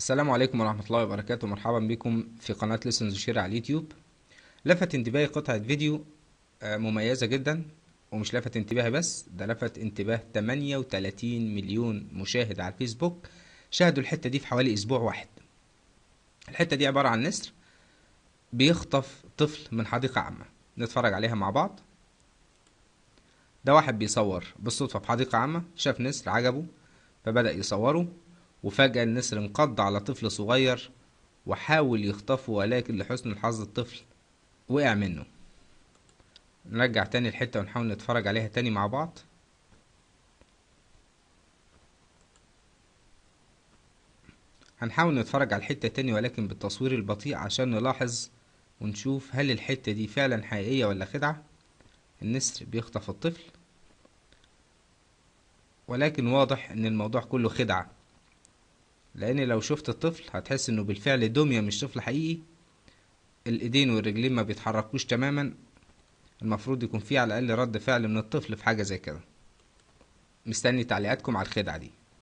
السلام عليكم ورحمة الله وبركاته مرحبا بكم في قناة ليسنز شير على اليوتيوب لفت انتباهي قطعة فيديو آه، مميزة جدا ومش لفت انتباهي بس ده لفت انتباه 38 مليون مشاهد على الفيسبوك شاهدوا الحتة دي في حوالي أسبوع واحد الحتة دي عبارة عن نسر بيخطف طفل من حديقة عامة نتفرج عليها مع بعض ده واحد بيصور بالصدفة في حديقة عامة شاف نسر عجبه فبدأ يصوره وفجأة النسر انقض على طفل صغير وحاول يخطفه ولكن لحسن الحظ الطفل وقع منه نرجع تاني الحتة ونحاول نتفرج عليها تاني مع بعض هنحاول نتفرج على الحتة تاني ولكن بالتصوير البطيء عشان نلاحظ ونشوف هل الحتة دي فعلا حقيقية ولا خدعة النسر بيخطف الطفل ولكن واضح ان الموضوع كله خدعة لان لو شفت الطفل هتحس انه بالفعل دمية مش طفل حقيقي الايدين والرجلين ما بيتحركوش تماما المفروض يكون فيه على الاقل رد فعل من الطفل في حاجة زي كده مستني تعليقاتكم على الخدعة دي